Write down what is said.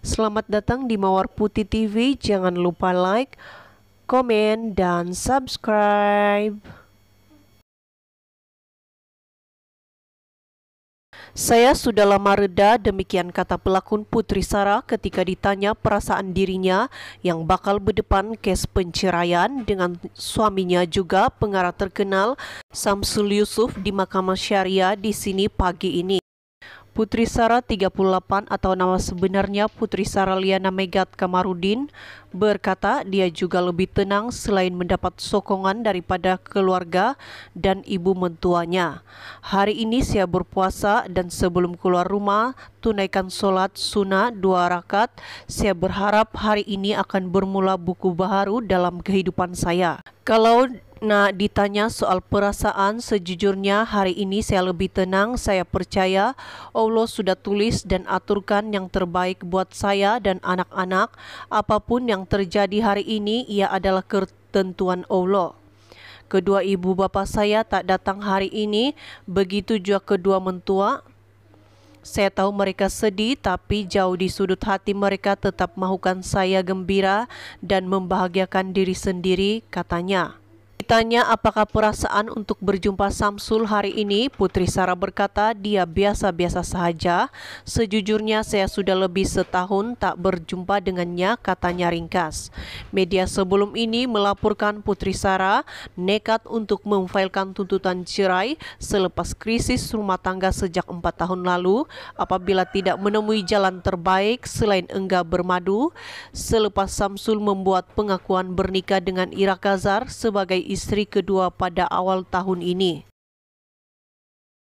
Selamat datang di Mawar Putih TV. Jangan lupa like, komen, dan subscribe. Saya sudah lama reda, demikian kata pelakon Putri Sarah ketika ditanya perasaan dirinya yang bakal berdepan kes penceraian dengan suaminya juga pengarah terkenal Samsul Yusuf di Mahkamah Syariah di sini pagi ini. Putri Sara 38 atau nama sebenarnya Putri Sara Liana Megat Kamarudin berkata dia juga lebih tenang selain mendapat sokongan daripada keluarga dan ibu mentuanya. Hari ini saya berpuasa dan sebelum keluar rumah tunaikan sholat sunnah dua rakaat. Saya berharap hari ini akan bermula buku baru dalam kehidupan saya. Kalau Nah ditanya soal perasaan, sejujurnya hari ini saya lebih tenang. Saya percaya Allah sudah tulis dan aturkan yang terbaik buat saya dan anak-anak. Apapun yang terjadi hari ini, ia adalah ketentuan Allah. Kedua ibu bapa saya tak datang hari ini, begitu juga kedua mentua. Saya tahu mereka sedih tapi jauh di sudut hati mereka tetap mahukan saya gembira dan membahagiakan diri sendiri katanya. Ditanya apakah perasaan untuk berjumpa Samsul hari ini, Putri Sarah berkata dia biasa-biasa saja. Sejujurnya saya sudah lebih setahun tak berjumpa dengannya, katanya ringkas. Media sebelum ini melaporkan Putri Sarah nekat untuk memfailkan tuntutan cerai selepas krisis rumah tangga sejak empat tahun lalu apabila tidak menemui jalan terbaik selain enggak bermadu selepas Samsul membuat pengakuan bernikah dengan Ira Kazar sebagai istri kedua pada awal tahun ini.